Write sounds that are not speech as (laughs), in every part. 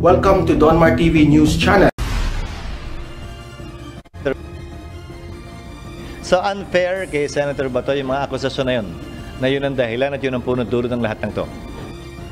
Welcome to Donmar TV News Channel. So unfair kay Senator Bato yung mga akusasyon na yun, na yun ang dahilan at yun ang punot dulo ng lahat ng to.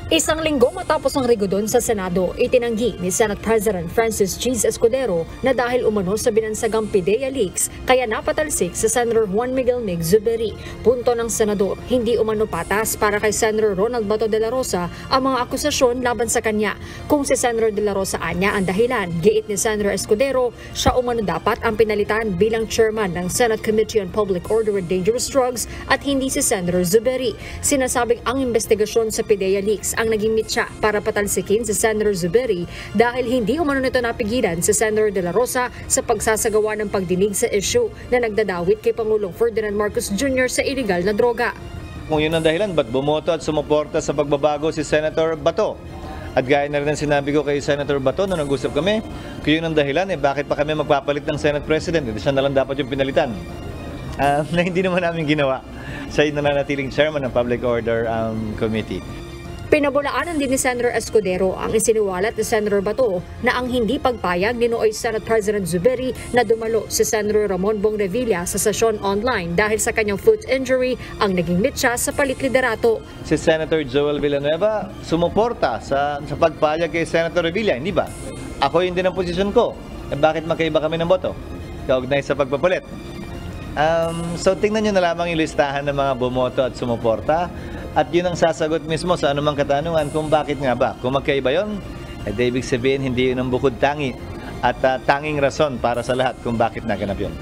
Isang linggo matapos ang rigodon sa Senado, itinanggi ni Senate President Francis G. Escudero na dahil umano sa binansagang PIDEA leaks, kaya napatalsik sa Senator Juan Miguel Mig Zuberi. Punto ng Senador, hindi umano patas para kay Senator Ronald Bato de la Rosa ang mga akusasyon laban sa kanya. Kung si Senator de la Rosa anya ang dahilan, giit ni Senator Escudero, siya umano dapat ang pinalitan bilang chairman ng Senate Committee on Public Order and Dangerous Drugs at hindi si Senator Zuberi. Sinasabing ang investigasyon sa PIDEA leaks ang naging mitya para patalsikin si Senator Zuberi dahil hindi umano nito napigilan si Senator De La Rosa sa pagsasagawa ng pagdinig sa isyu na nagdadawit kay Pangulong Ferdinand Marcos Jr. sa illegal na droga. Kung yun ang dahilan, ba't bumoto at sumuporta sa pagbabago si Senator Bato? At gaya na rin ang sinabi ko kay Senator Bato na nag-usap kami, kung yun ang dahilan, eh, bakit pa kami magpapalit ng Senate President? Hindi siya nalang dapat yung pinalitan. Uh, (laughs) na hindi naman namin ginawa. Siya nananatiling chairman ng Public Order um, Committee. Pinabulaanan din ni Senator Escudero ang isiniwalat ni Senator Bato na ang hindi pagpayag ni Nooy Senate President Zuberi na dumalo si Senator Ramon Bongrevilla sa sesyon online dahil sa kanyang foot injury ang naging mitsa sa palitliderato. Si Senator Joel Villanueva sumuporta sa, sa pagpayag kay Senator Revilla, hindi ba? Ako hindi din ang posisyon ko. Eh, bakit magkaiba kami ng boto? Kaugnay sa pagpapulit. Um, so tingnan nyo na lamang yung listahan ng mga bumoto at sumuporta at yun ang sasagot mismo sa anumang katanungan kung bakit nga ba. Kung magkaiba yun, eh, ibig sabihin hindi yun ang bukod tangi at uh, tanging rason para sa lahat kung bakit naganap yun.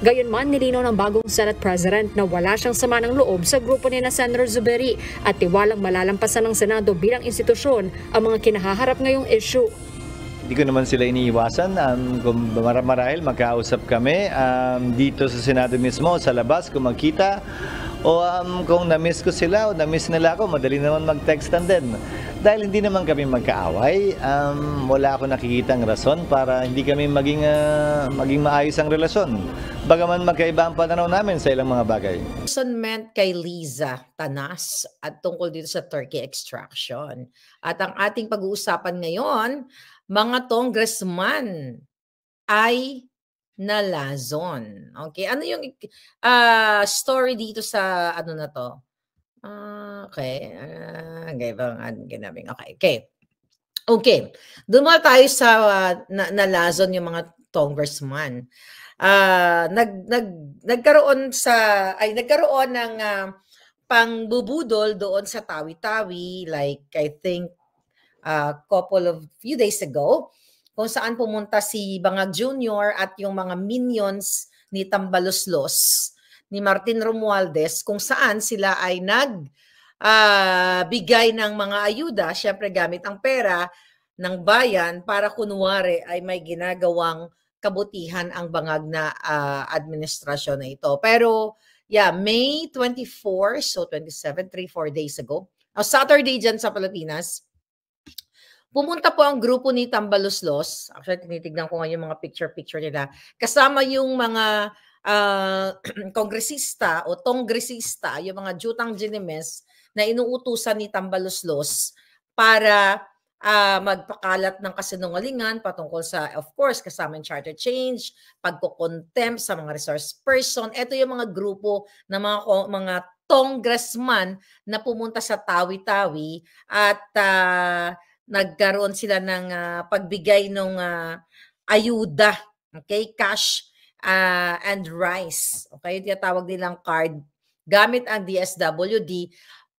Gayunman, nilino ng bagong Senate President na wala siyang sama ng loob sa grupo ni na Senator Zuberi at tiwalang malalampasan ng Senado bilang institusyon ang mga kinahaharap ngayong issue. Hindi ko naman sila iniiwasan. Um, kung marahil magkausap kami um, dito sa Senado mismo, sa labas, kung magkita, o um, kung na-miss ko sila o na-miss nila ako, madali naman mag-textan din. Dahil hindi naman kami magkaaway, um, wala ako nakikitang rason para hindi kami maging, uh, maging maayos ang relasyon. Bagaman magkaiba ang pananaw namin sa ilang mga bagay. Son meant kay Liza Tanas at tungkol dito sa turkey extraction. At ang ating pag-uusapan ngayon, mga congressman ay na Lazon. Okay, ano yung uh, story dito sa ano na to? Uh, okay, uh, okay, ginabing, okay, okay. Okay, dumal tayo sa uh, na, na Lazon yung mga congressman. Uh, nag, nag, nagkaroon sa, ay nagkaroon ng uh, pangbubudol doon sa Tawi-Tawi, like I think a couple of few days ago kung saan pumunta si Bangag Jr. at yung mga minions ni Tambaloslos ni Martin Romualdez kung saan sila ay nag uh, bigay ng mga ayuda, syempre gamit ang pera ng bayan para kunwari ay may ginagawang kabutihan ang bangag na uh, administrasyon na ito. Pero yeah, May 24, so 27, 3, 4 days ago, oh, Saturday dyan sa Pilipinas, Pumunta po ang grupo ni Tambaluslos. Actually, tinitignan ko ngayon yung mga picture-picture nila. Kasama yung mga uh, (clears throat) kongresista o tongresista, yung mga jutang ginimes na inuutusan ni Tambaluslos para uh, magpakalat ng kasinungalingan patungkol sa, of course, kasama yung charter change, pagkocontempt sa mga resource person. Ito yung mga grupo ng mga, mga congressman na pumunta sa Tawi-Tawi at uh, nagkaroon sila ng uh, pagbigay ng uh, ah, ayuda, okay, cash uh, and rice. Okay, tinatawag nilang card gamit ang DSWD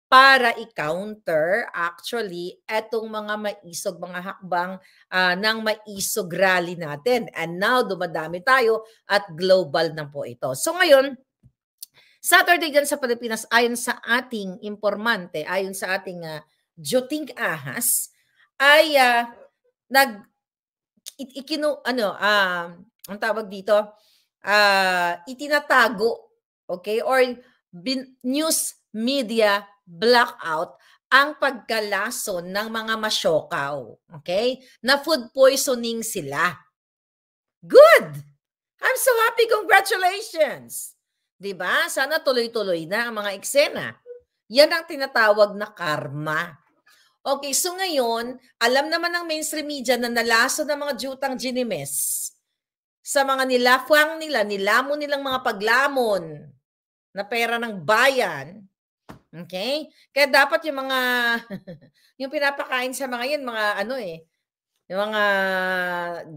para i-counter actually etong mga maisog, mga hakbang uh, ng maisog rally natin. And now, dumadami tayo at global na po ito. So ngayon, Saturday dyan sa Pilipinas, ayon sa ating informante, ayon sa ating uh, Joting Ahas, ay uh, nag ikinu ano uh, ah, ang tawag dito uh, itinatago okay or bin, news media blackout ang pagkalason ng mga masyokaw. Okay? Na food poisoning sila. Good! I'm so happy. Congratulations! 'Di ba? Sana tuloy-tuloy na ang mga eksena. Yan ang tinatawag na karma. Okay, so ngayon, alam naman ng mainstream media na nalaso ng mga jutang ginimes sa mga nilafwang nila, nilamon nilang mga paglamon na pera ng bayan. Okay? Kaya dapat yung mga, (laughs) yung pinapakain sa mga yun, mga ano eh, yung mga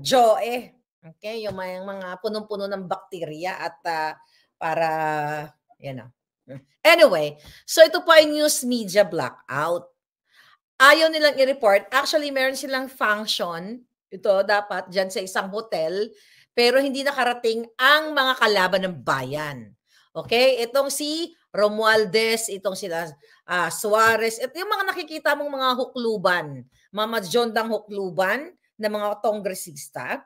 joe eh. Okay? Yung mga, yung mga punong-puno ng bakterya at uh, para, yan you know. Anyway, so ito po ay news media blackout. Ayaw nilang i-report. Actually, meron silang function. Ito dapat dyan sa isang hotel. Pero hindi nakarating ang mga kalaban ng bayan. Okay? Itong si Romualdez, itong sila uh, Suarez. Ito yung mga nakikita mong mga hukluban. Mama John Dang hukluban na mga kongresista.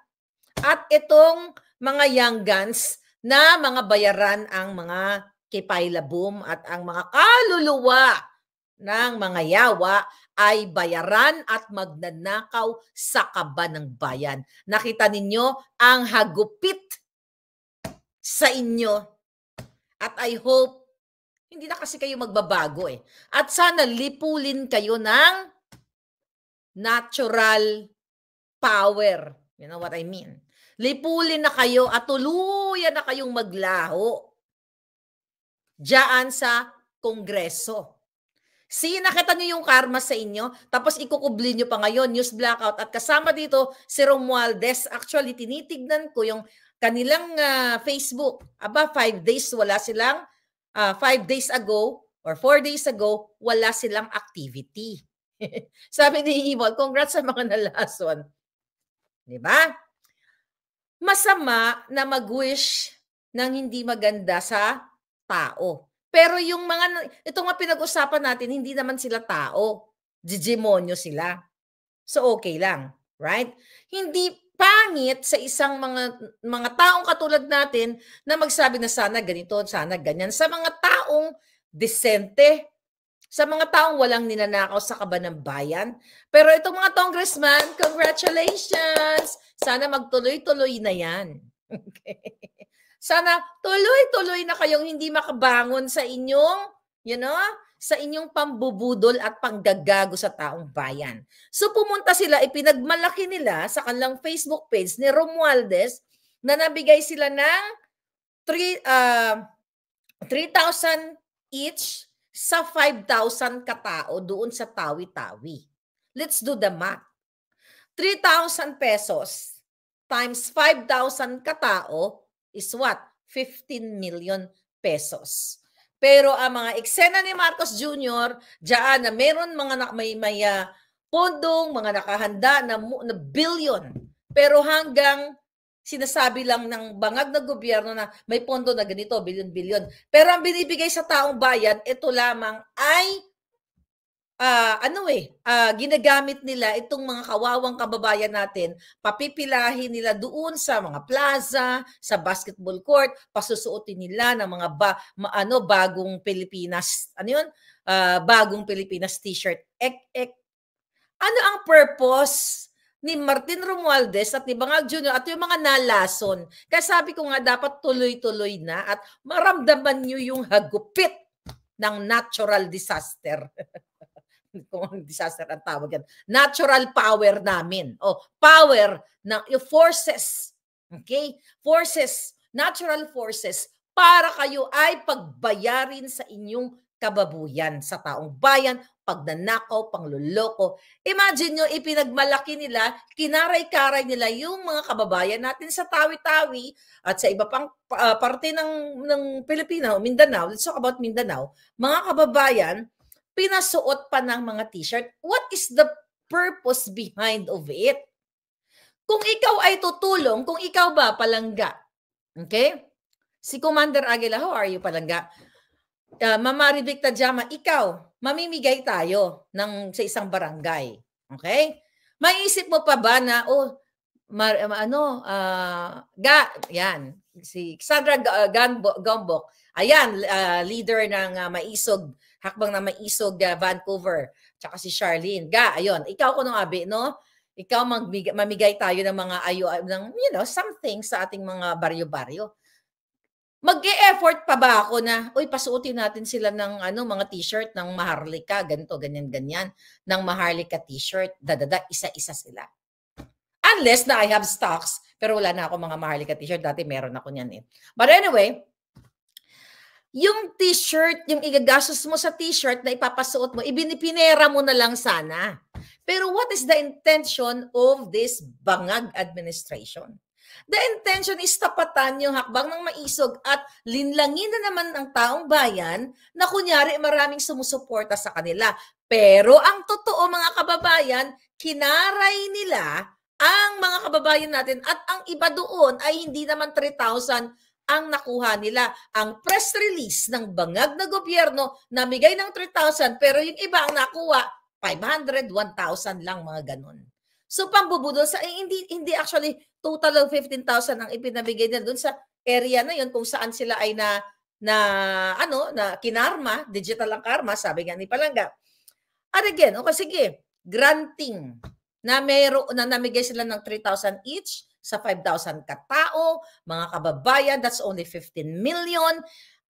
At itong mga young guns na mga bayaran ang mga Kipailabum at ang mga kaluluwa ng mga yawa ay bayaran at magnanakaw sa kaba ng bayan. Nakita ninyo ang hagupit sa inyo. At I hope hindi na kasi kayo magbabago eh. At sana lipulin kayo ng natural power. You know what I mean? Lipulin na kayo at tuluyan na kayong maglaho. Diyan sa Kongreso See, nakita nyo yung karma sa inyo, tapos ikukubli nyo pa ngayon, news blackout. At kasama dito, si Romualdez, actually, tinitignan ko yung kanilang uh, Facebook. Aba, five days wala silang, uh, five days ago or four days ago, wala silang activity. (laughs) Sabi ni Imol, congrats sa mga nalason. Di ba? Masama na mag-wish ng hindi maganda sa tao. Pero yung mga, itong mga pinag-usapan natin, hindi naman sila tao. Digimonyo sila. So okay lang, right? Hindi pangit sa isang mga mga taong katulad natin na magsabi na sana ganito, sana ganyan. Sa mga taong disente, sa mga taong walang ninanakaw sa kaba ng bayan. Pero itong mga congressman, congratulations! Sana magtuloy-tuloy na yan. (laughs) Okay. Sana tuloy-tuloy na kayong hindi makabangon sa inyong, you know, sa inyong pambubudol at panggagago sa taong bayan. So pumunta sila, ipinagmalaki nila sa kanilang Facebook page ni Romualdez na nabigay sila ng 3 uh, 3,000 each sa 5,000 katao doon sa Tawi-Tawi. Let's do the math. 3,000 pesos times 5,000 katao is what? 15 million pesos. Pero ang mga eksena ni Marcos Jr. diyan na meron mga na, may may uh, pondong, mga nakahanda na, na billion. Pero hanggang sinasabi lang ng bangag na gobyerno na may pondo na ganito, billion-billion. Pero ang binibigay sa taong bayan, ito lamang ay uh, ano eh, uh, ginagamit nila itong mga kawawang kababayan natin, papipilahin nila doon sa mga plaza, sa basketball court, pasusuotin nila ng mga ba, ma, ano, bagong Pilipinas, ano yun? Uh, bagong Pilipinas t-shirt. Ek, ek. Ano ang purpose ni Martin Romualdez at ni Bangag Jr. at yung mga nalason. Kaya sabi ko nga dapat tuloy-tuloy na at maramdaman nyo yung hagupit ng natural disaster. (laughs) (laughs) kung disaster ang tawag yan, natural power namin. O, oh, power ng yung forces. Okay? Forces, natural forces para kayo ay pagbayarin sa inyong kababuyan sa taong bayan, pagnanakaw, pangluloko. Imagine nyo, ipinagmalaki nila, kinaray-karay nila yung mga kababayan natin sa Tawi-Tawi at sa iba pang uh, parte ng, ng Pilipinas, Mindanao, let's talk about Mindanao, mga kababayan pinasuot pa ng mga t-shirt. What is the purpose behind of it? Kung ikaw ay tutulong, kung ikaw ba palangga, okay? Si Commander Aguila, how are you palangga? Uh, Mama Rebecca Jama, ikaw, mamimigay tayo ng, sa isang barangay. Okay? Maiisip mo pa ba na, oh, mar, ah, ano, uh, ga, yan, si Sandra Gumbok, Ayan, uh, leader ng uh, Maisog Hakbang na maisog, uh, Vancouver. Tsaka si Charlene. Ga, ayun. Ikaw, ko kuno abi, no? Ikaw, magbigay, mamigay tayo ng mga ayo, ah, ng, you know, something sa ating mga baryo-baryo. Mag-e-effort pa ba ako na, uy, pasuotin natin sila ng ano, mga t-shirt ng Maharlika, ganito, ganyan, ganyan, ng Maharlika t-shirt, dadada, isa-isa sila. Unless na I have stocks, pero wala na ako mga Maharlika t-shirt. Dati meron ako niyan eh. But anyway, yung t-shirt, yung igagastos mo sa t-shirt na ipapasuot mo, ibinipinera mo na lang sana. Pero what is the intention of this bangag administration? The intention is tapatan yung hakbang ng maisog at linlangin na naman ng taong bayan na kunyari maraming sumusuporta sa kanila. Pero ang totoo mga kababayan, kinaray nila ang mga kababayan natin at ang iba doon ay hindi naman 3,000 ang nakuha nila, ang press release ng bangag na gobyerno na bigay ng 3,000 pero yung iba ang nakuha 500, 1,000 lang mga ganun. So pambubudol sa eh, hindi hindi actually total of 15,000 ang ipinabigay nila doon sa area na yun kung saan sila ay na na ano na kinarma, digital ang karma, sabi nga ni Palanga. And again, okay sige, granting na mayro na namigay sila ng 3,000 each sa 5,000 katao, mga kababayan, that's only 15 million.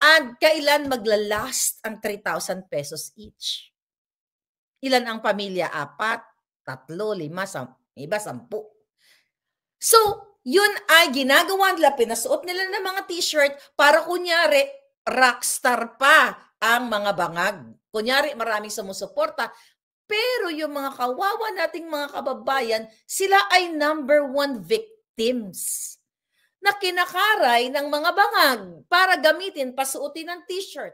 And kailan maglalast ang 3,000 pesos each? Ilan ang pamilya? Apat, tatlo, lima, sam iba, sampu. So, yun ay ginagawa nila, pinasuot nila ng mga t-shirt para kunyari, rockstar pa ang mga bangag. Kunyari, maraming sumusuporta. Pero yung mga kawawa nating mga kababayan, sila ay number one victim victims na kinakaray ng mga bangag para gamitin pasuotin ng t-shirt.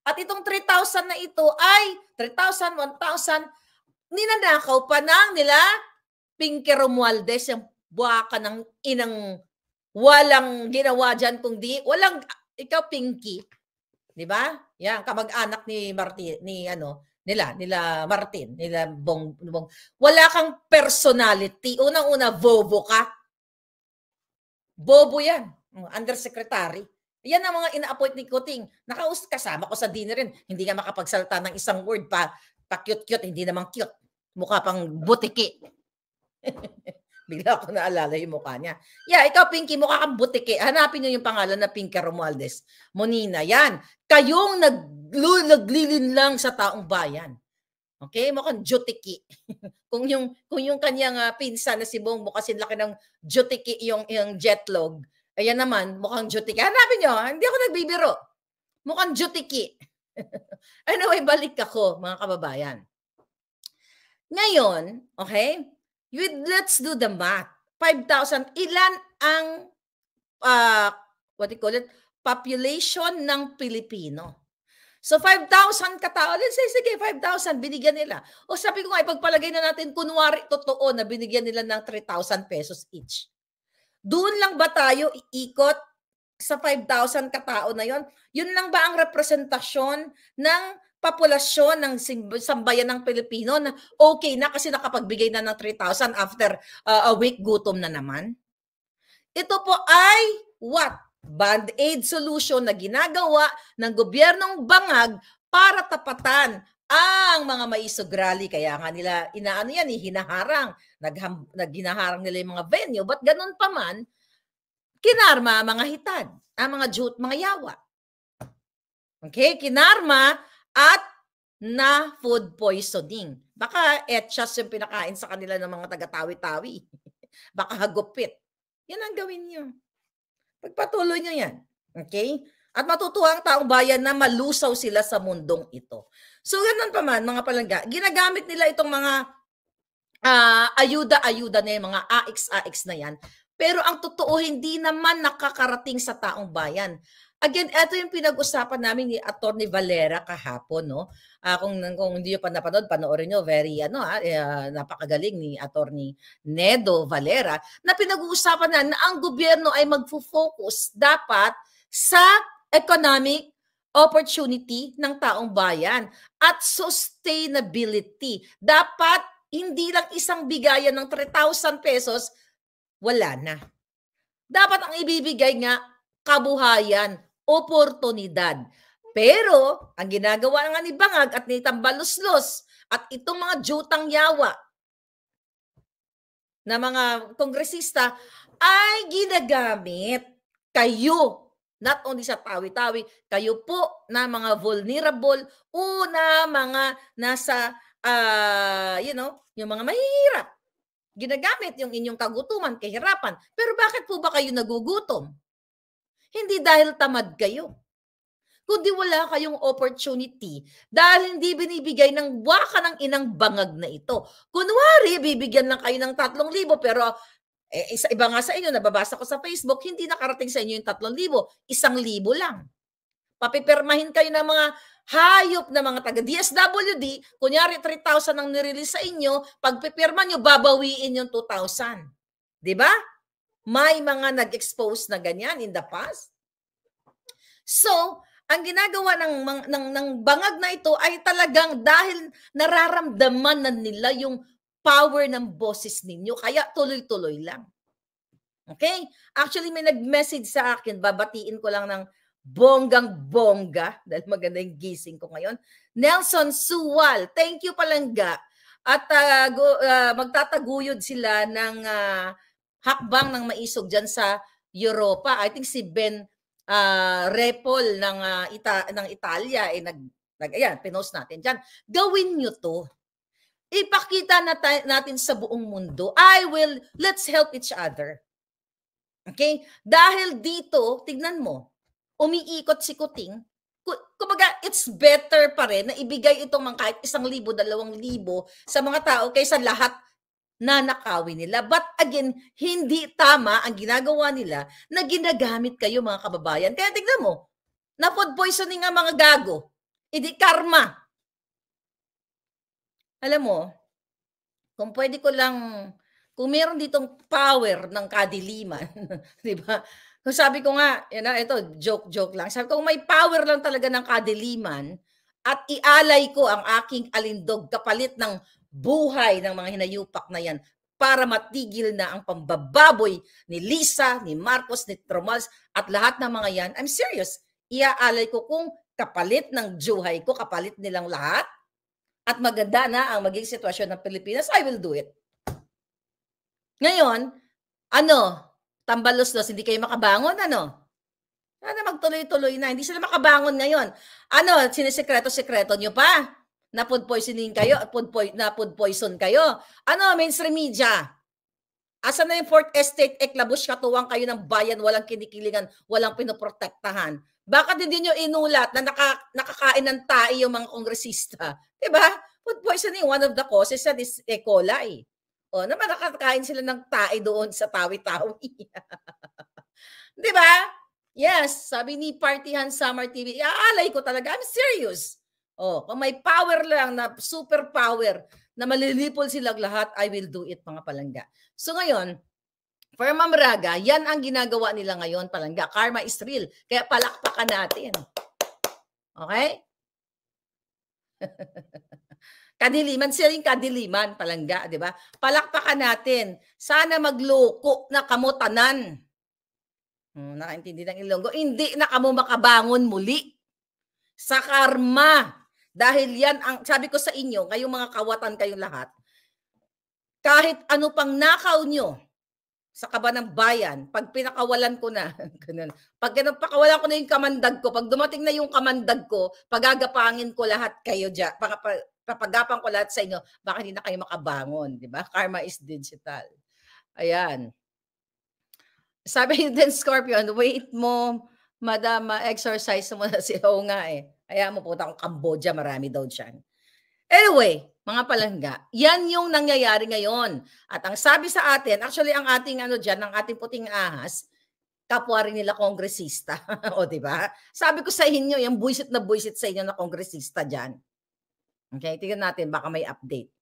At itong 3,000 na ito ay 3,000, 1,000 ninanakaw pa ng nila Pinky Romualdez, yung buwaka ng inang walang ginawa dyan kundi walang ikaw Pinky. 'Di ba? Yan kamag-anak ni Martin ni ano nila nila Martin, nila Bong, Bong. Wala kang personality. Unang-una vovo ka Bobo yan. Undersecretary. Yan ang mga ina-appoint ni Kuting. Nakaus kasama ko sa dinner rin. Hindi nga makapagsalta ng isang word pa. Pa cute-cute. Hindi naman cute. Mukha pang butiki. (laughs) Bigla ako naalala yung mukha niya. Yeah, ikaw Pinky, mukha kang butiki. Hanapin niyo yung pangalan na Pinky Romualdez. Monina, yan. Kayong nag naglilin lang sa taong bayan. Okay, mukhang jutiki. (laughs) kung yung kung yung kanyang uh, pinsan na si Bong kasi laki ng jutiki yung yung jetlog. Ayan naman, mukhang jutiki. Hanapin niyo, ah, hindi ako nagbibiro. Mukhang jutiki. (laughs) anyway, balik ako, mga kababayan. Ngayon, okay, with, let's do the math. 5,000, ilan ang, uh, what do you call it, population ng Pilipino? So 5,000 katao, let's say, sige, 5,000, binigyan nila. O sabi ko nga, ipagpalagay na natin, kunwari, totoo na binigyan nila ng 3,000 pesos each. Doon lang ba tayo iikot sa 5,000 katao na yon? Yun lang ba ang representasyon ng populasyon ng sambayan ng Pilipino na okay na kasi nakapagbigay na ng 3,000 after uh, a week gutom na naman? Ito po ay what? band-aid solution na ginagawa ng gobyernong bangag para tapatan ang mga maisugrali. Kaya nga nila inaano yan, eh, hinaharang. Nagham, naghinaharang nila yung mga venue. But ganun pa man, kinarma ang mga hitad, ang mga jute, mga yawa. Okay, kinarma at na food poisoning. Baka etchas yung pinakain sa kanila ng mga taga-tawi-tawi. (laughs) Baka hagupit. Yan ang gawin niyo. Pagpatuloy nyo yan. Okay? At matutuwa ang taong bayan na malusaw sila sa mundong ito. So ganun pa man, mga palangga, ginagamit nila itong mga uh, ayuda-ayuda na yan, mga AX-AX na yan. Pero ang totoo, hindi naman nakakarating sa taong bayan. Again, ito yung pinag-usapan namin ni Attorney Valera kahapon, no? Uh, kung kung hindi niyo pa napanood, panoorin niyo, very ano, uh, napakagaling ni Attorney Nedo Valera na pinag-uusapan na, na ang gobyerno ay magfo-focus dapat sa economic opportunity ng taong bayan at sustainability. Dapat hindi lang isang bigayan ng 3,000 pesos, wala na. Dapat ang ibibigay nga kabuhayan, oportunidad. Pero, ang ginagawa ng ni Bangag at ni Tambaluslos at itong mga jutang yawa na mga kongresista ay ginagamit kayo not only sa tawi-tawi, kayo po na mga vulnerable o na mga nasa, uh, you know, yung mga mahihirap. Ginagamit yung inyong kagutuman, kahirapan. Pero bakit po ba kayo nagugutom? Hindi dahil tamad kayo. Kundi wala kayong opportunity dahil hindi binibigay ng waka ng inang bangag na ito. Kunwari, bibigyan lang kayo ng 3,000 pero eh, isa, iba nga sa inyo, nababasa ko sa Facebook, hindi nakarating sa inyo yung 3,000, isang libo lang. Papipirmahin kayo ng mga hayop na mga taga DSWD, kunyari 3,000 ang nirelease sa inyo, pagpipirma nyo, babawiin yung 2,000. Di ba? May mga nag-expose na ganyan in the past. So, ang ginagawa ng, ng, ng bangag na ito ay talagang dahil nararamdaman na nila yung power ng boses ninyo. Kaya tuloy-tuloy lang. Okay? Actually, may nag-message sa akin. Babatiin ko lang ng bonggang-bongga (laughs) dahil maganda yung gising ko ngayon. Nelson Suwal, thank you palangga. At uh, go, uh, magtataguyod sila ng... Uh, hakbang ng maisog dyan sa Europa. I think si Ben uh, Repol ng, uh, Ita- ng Italia, eh, nag, nag, ayan, pinos natin dyan. Gawin nyo to. Ipakita natin sa buong mundo. I will, let's help each other. Okay? Dahil dito, tignan mo, umiikot si Kuting. Kumbaga, it's better pa rin na ibigay itong mga kahit isang libo, dalawang libo sa mga tao kaysa lahat na nila. But again, hindi tama ang ginagawa nila na ginagamit kayo mga kababayan. Kaya tignan mo, na food poisoning ang mga gago. Hindi karma. Alam mo, kung pwede ko lang, kung meron ditong power ng kadiliman, (laughs) di ba? Kung sabi ko nga, you know, ito, joke-joke lang. Sabi ko, kung may power lang talaga ng kadiliman, at ialay ko ang aking alindog kapalit ng buhay ng mga hinayupak na yan para matigil na ang pambababoy ni Lisa, ni Marcos, ni Tromals at lahat ng mga yan. I'm serious. Iaalay ko kung kapalit ng juhay ko, kapalit nilang lahat at maganda na ang maging sitwasyon ng Pilipinas, I will do it. Ngayon, ano, tambalos-los, hindi kayo makabangon, ano? Sana magtuloy-tuloy na. Hindi sila makabangon ngayon. Ano, sinisekreto-sekreto nyo pa? na food poisoning kayo at food po- na food poison kayo. Ano, mainstream media? Asa na yung fourth estate eklabush katuwang kayo ng bayan, walang kinikilingan, walang pinoprotektahan. Bakit hindi nyo inulat na naka, nakakain ng tae yung mga kongresista? (laughs) Diba? Food poisoning, one of the causes that is E. coli. O, naman nakakain sila ng tae doon sa tawi-tawi. (laughs) diba? Yes, sabi ni Partihan Summer TV, iaalay ko talaga. I'm serious. Oh, kung may power lang na super power na malilipol silang lahat, I will do it mga palangga. So ngayon, for Ma'am Raga, yan ang ginagawa nila ngayon palangga. Karma is real. Kaya palakpakan natin. Okay? (laughs) kadiliman, sila yung kadiliman palangga, di ba? Palakpakan natin. Sana magloko na kamo tanan. Hmm, nakaintindi ng Ilonggo. Hindi na kamo makabangon muli sa karma dahil yan ang, sabi ko sa inyo, ngayong mga kawatan kayong lahat, kahit ano pang nakaw nyo sa kaba ng bayan, pag pinakawalan ko na, (laughs) ganun, pag pinakawalan ko na yung kamandag ko, pag dumating na yung kamandag ko, pagagapangin ko lahat kayo dyan, papagapan ko lahat sa inyo, baka hindi na kayo makabangon, di ba? Karma is digital. Ayan. Sabi (laughs) din Scorpion, wait mo, madama, exercise mo na si Oo nga eh. Kaya mo po akong Cambodia, marami daw dyan. Anyway, mga palangga, yan yung nangyayari ngayon. At ang sabi sa atin, actually ang ating ano diyan, ang ating puting ahas, kapwa rin nila kongresista. (laughs) o di ba? Sabi ko sa inyo, yung buisit na buisit sa inyo na kongresista diyan. Okay, tingnan natin baka may update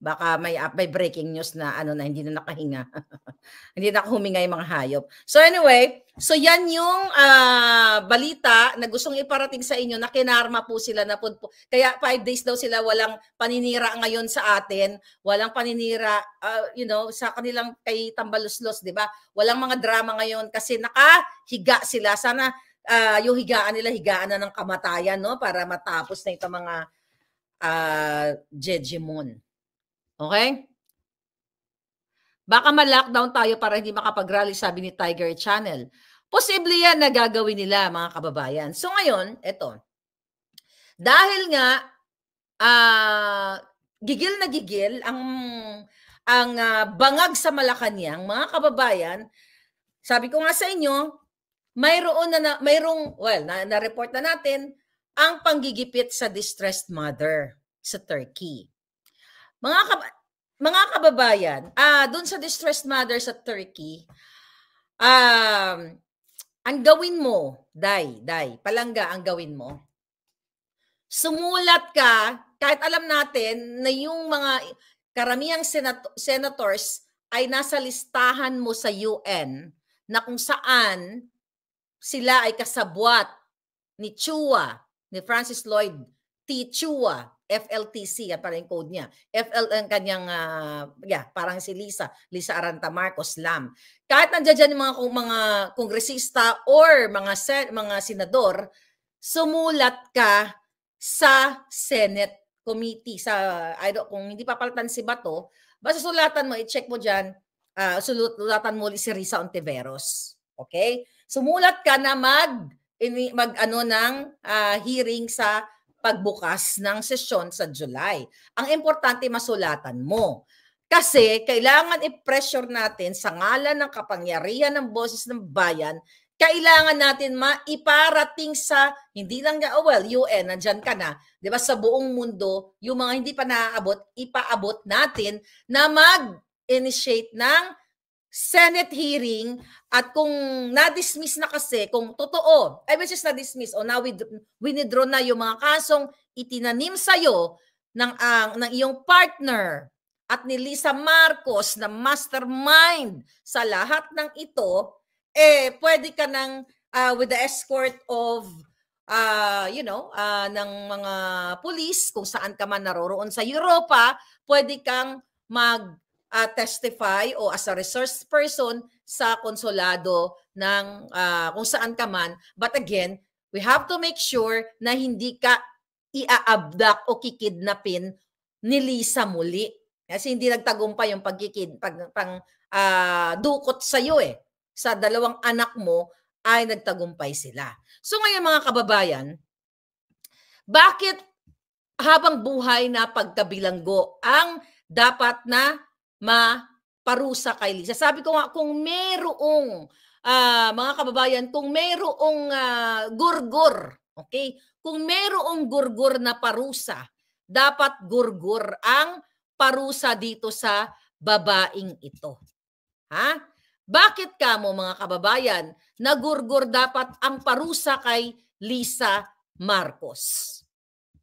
baka may may breaking news na ano na hindi na nakahinga. (laughs) hindi na huminga yung mga hayop. So anyway, so yan yung uh, balita na gustong iparating sa inyo na kinarma po sila na po. Kaya five days daw sila walang paninira ngayon sa atin, walang paninira uh, you know sa kanilang kay Tambaluslos, 'di ba? Walang mga drama ngayon kasi nakahiga sila. Sana uh, yung higaan nila higaan na ng kamatayan, no, para matapos na itong mga uh, Jejimon. Okay? Baka ma-lockdown tayo para hindi makapag-rally, sabi ni Tiger Channel. Posible yan na gagawin nila, mga kababayan. So ngayon, eto. Dahil nga, uh, gigil na gigil ang ang uh, bangag sa Malacanang, mga kababayan, sabi ko nga sa inyo, mayroon na, na mayroong well, na, na-report na natin ang panggigipit sa distressed mother sa Turkey. Mga, kab- mga kababayan, uh, ah, doon sa distressed mothers sa Turkey, um, ang gawin mo, dai, dai, palangga ang gawin mo, sumulat ka, kahit alam natin na yung mga karamihang senato- senators ay nasa listahan mo sa UN na kung saan sila ay kasabwat ni Chua, ni Francis Lloyd T. Chua, FLTC at parang code niya. FL ang kanyang, uh, yeah, parang si Lisa, Lisa Aranta Marcos Lam. Kahit nandiyan dyan mga, mga kongresista or mga, sen, mga senador, sumulat ka sa Senate Committee. Sa, I don't, kung hindi papalitan si Bato, basta sulatan mo, i-check mo diyan, uh, ah, sulatan mo si Risa Ontiveros. Okay? Sumulat ka na mag, mag ano ng uh, hearing sa pagbukas ng sesyon sa July. Ang importante masulatan mo. Kasi kailangan i-pressure natin sa ngalan ng kapangyarihan ng boses ng bayan, kailangan natin maiparating sa, hindi lang, oh well, UN, nandyan ka na, di ba, sa buong mundo, yung mga hindi pa naaabot, ipaabot natin na mag-initiate ng Senate hearing at kung na-dismiss na kasi, kung totoo, I mean just na-dismiss o oh, na-withdraw na yung mga kasong itinanim sa'yo ng, ang, ah, ng iyong partner at ni Lisa Marcos na mastermind sa lahat ng ito, eh pwede ka nang uh, ah, with the escort of uh, you know, uh, ng mga pulis kung saan ka man naroroon sa Europa, pwede kang mag uh, testify o as a resource person sa konsulado ng uh, kung saan ka man. But again, we have to make sure na hindi ka iaabdak o kikidnapin ni Lisa muli. Kasi hindi nagtagumpay yung pagkikid, pag, pang uh, dukot sa iyo eh. Sa dalawang anak mo ay nagtagumpay sila. So ngayon mga kababayan, bakit habang buhay na pagkabilanggo ang dapat na maparusa kay Lisa. Sabi ko nga, kung merong uh, mga kababayan, kung merong uh, gurgur, okay? Kung merong gurgur na parusa, dapat gurgur ang parusa dito sa babaeng ito. Ha? Bakit ka mo mga kababayan, nagurgur dapat ang parusa kay Lisa Marcos?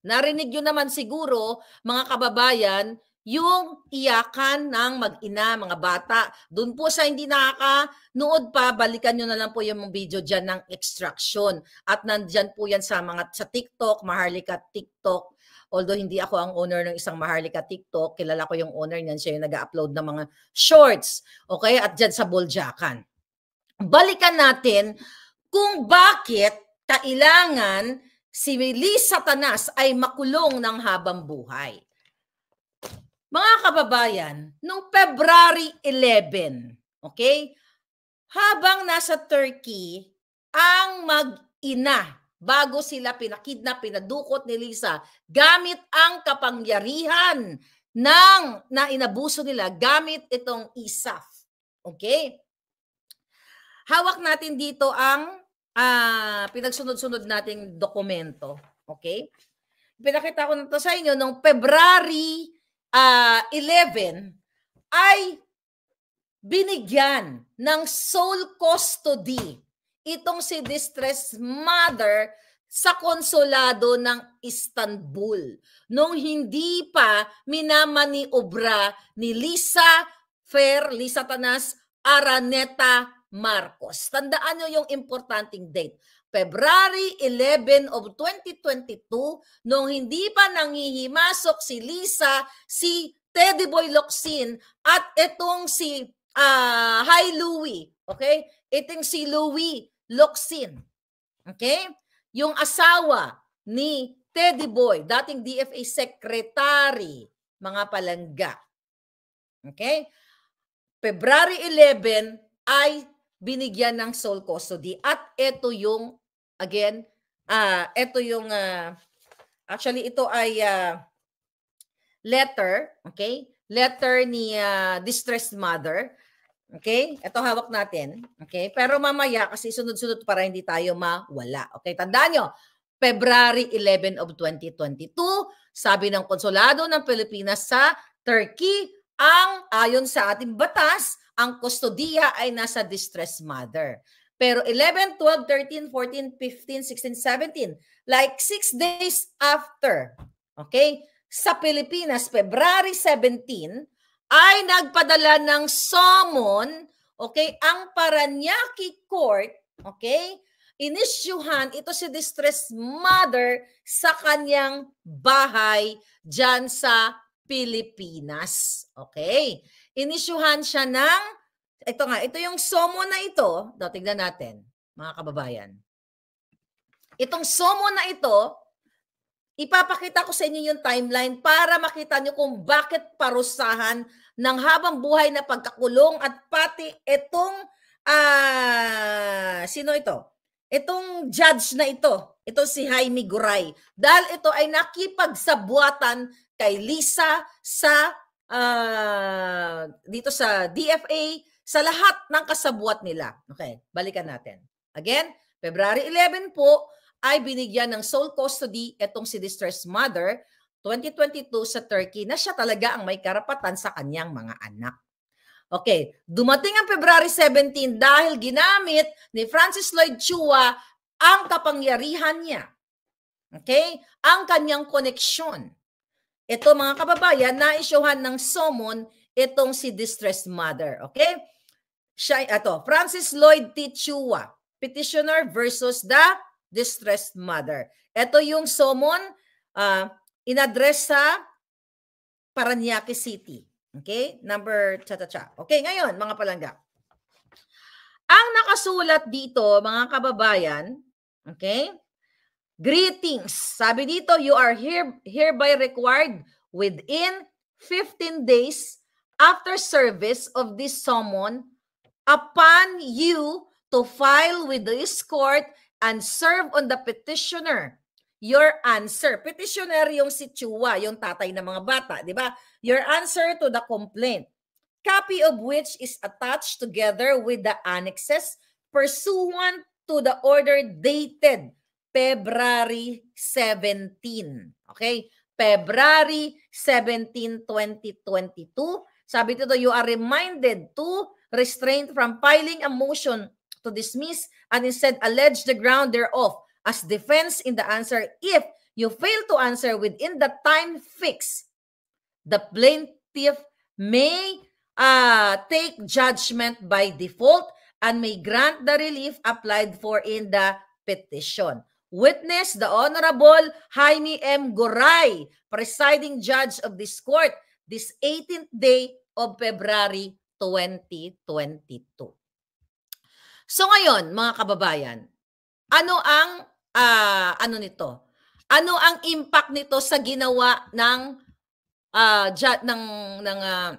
Narinig nyo naman siguro mga kababayan yung iyakan ng mag-ina, mga bata. Doon po sa hindi nakaka nakakanood pa, balikan nyo na lang po yung video dyan ng extraction. At nandyan po yan sa mga sa TikTok, Maharlika TikTok. Although hindi ako ang owner ng isang Maharlika TikTok, kilala ko yung owner niyan, siya yung nag-upload ng mga shorts. Okay? At dyan sa Boljakan. Balikan natin kung bakit kailangan si Lisa Satanas ay makulong ng habang buhay. Mga kababayan, noong February 11, okay? Habang nasa Turkey, ang mag-ina bago sila pinakidnap, pinadukot ni Lisa gamit ang kapangyarihan ng na inabuso nila gamit itong ISAF. Okay? Hawak natin dito ang uh, pinagsunod-sunod nating dokumento. Okay? Pinakita ko na sa inyo noong February uh, ah, 11 ay binigyan ng sole custody itong si distress mother sa konsulado ng Istanbul nung hindi pa minamaniobra ni Lisa Fair, Lisa Tanas, Araneta Marcos. Tandaan nyo yung importanting date. February 11 of 2022 nung hindi pa nanghihimasok si Lisa, si Teddy Boy Locsin at itong si uh, Hi Louie. Okay? Itong si Louie Locsin. Okay? Yung asawa ni Teddy Boy, dating DFA secretary, mga palangga. Okay? February 11 ay binigyan ng sole custody. At ito yung, again, uh, ah, ito yung, uh, actually ito ay uh, letter, okay? Letter ni uh, distressed mother. Okay? Ito hawak natin. Okay? Pero mamaya, kasi sunod-sunod para hindi tayo mawala. Okay? Tandaan nyo, February 11 of 2022, sabi ng Konsulado ng Pilipinas sa Turkey, ang ayon sa ating batas, ang kustodiya ay nasa distressed mother. Pero 11, 12, 13, 14, 15, 16, 17, like 6 days after, okay, sa Pilipinas, February 17, ay nagpadala ng summon, okay, ang Paranaque Court, okay, inisyuhan ito si distress mother sa kanyang bahay dyan sa Pilipinas. Okay? Inisyuhan siya ng, ito nga, ito yung SOMO na ito. Daw, tignan natin, mga kababayan. Itong SOMO na ito, ipapakita ko sa inyo yung timeline para makita nyo kung bakit parusahan ng habang buhay na pagkakulong at pati itong, uh, sino ito? Itong judge na ito, ito si Jaime Guray. Dahil ito ay nakipagsabuatan kay Lisa sa uh, dito sa DFA sa lahat ng kasabwat nila. Okay, balikan natin. Again, February 11 po ay binigyan ng sole custody itong si distressed mother 2022 sa Turkey na siya talaga ang may karapatan sa kanyang mga anak. Okay, dumating ang February 17 dahil ginamit ni Francis Lloyd Chua ang kapangyarihan niya. Okay? Ang kanyang koneksyon. Ito mga kababayan, naisyuhan ng summon itong si distressed mother. Okay? Siya, ato, Francis Lloyd T. Chua, petitioner versus the distressed mother. Ito yung summon uh, ah, in-address sa Paranaque City. Okay? Number cha-cha-cha. Okay, ngayon mga palangga. Ang nakasulat dito, mga kababayan, okay? Greetings. Sabi dito, you are here, hereby required within 15 days after service of this summon upon you to file with this court and serve on the petitioner your answer. Petitioner yung si Chua, yung tatay ng mga bata, di ba? Your answer to the complaint. Copy of which is attached together with the annexes pursuant to the order dated February 17. Okay? February 17, 2022. Sabi dito, you are reminded to restrain from filing a motion to dismiss and instead allege the ground thereof as defense in the answer if you fail to answer within the time fixed. The plaintiff may uh, take judgment by default and may grant the relief applied for in the petition. Witness the Honorable Jaime M. Goray, presiding judge of this court, this 18th day of February 2022. So ngayon, mga kababayan, ano ang uh, ano nito? Ano ang impact nito sa ginawa ng uh, ja, ng ng uh,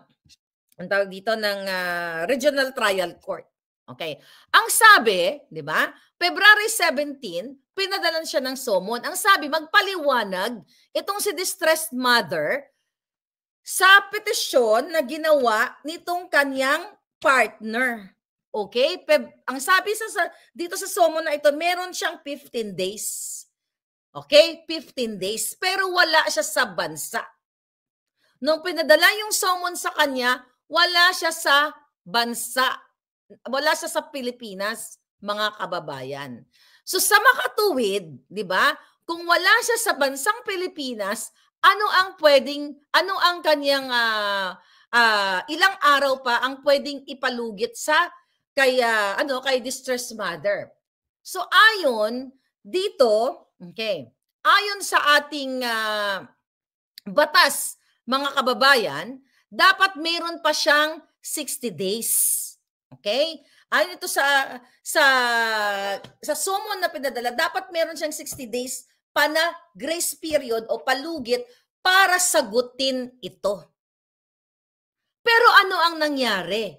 ang tawag dito ng uh, Regional Trial Court? Okay. Ang sabi, 'di ba? February 17, pinadalan siya ng summon. Ang sabi, magpaliwanag itong si distressed mother sa petisyon na ginawa nitong kanyang partner. Okay? Peb, ang sabi sa, sa dito sa summon na ito, meron siyang 15 days. Okay? 15 days. Pero wala siya sa bansa. Nung pinadala yung summon sa kanya, wala siya sa bansa. Wala siya sa Pilipinas, mga kababayan. So sa makatuwid, 'di ba? Kung wala siya sa bansang Pilipinas, ano ang pwedeng ano ang kaniyang uh, ah, uh, ah, ilang araw pa ang pwedeng ipalugit sa kay uh, ano kay distress mother. So ayon dito, okay. Ayon sa ating uh, batas, mga kababayan, dapat meron pa siyang 60 days. Okay? Ayon ito sa sa sa summon na pinadala, dapat meron siyang 60 days pa na grace period o palugit para sagutin ito. Pero ano ang nangyari?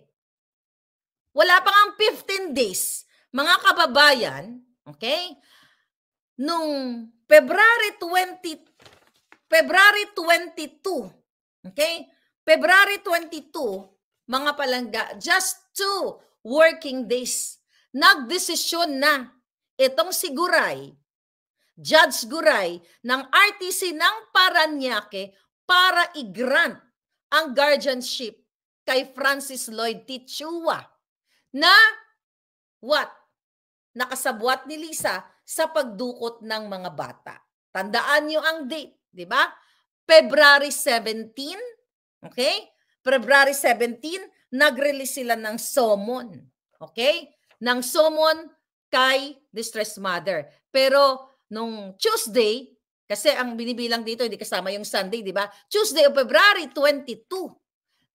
Wala pa ang 15 days. Mga kababayan, okay? Nung February 20 February 22, okay? February 22, mga palangga, just two working days. Nagdesisyon na itong si Guray, Judge Guray, ng RTC ng Paranaque para i-grant ang guardianship kay Francis Lloyd Tichua na what? Nakasabwat ni Lisa sa pagdukot ng mga bata. Tandaan nyo ang date, di ba? February 17, okay? February 17, nag-release sila ng summon. Okay? Ng summon kay distressed mother. Pero nung Tuesday, kasi ang binibilang dito, hindi kasama yung Sunday, di ba? Tuesday of February 22.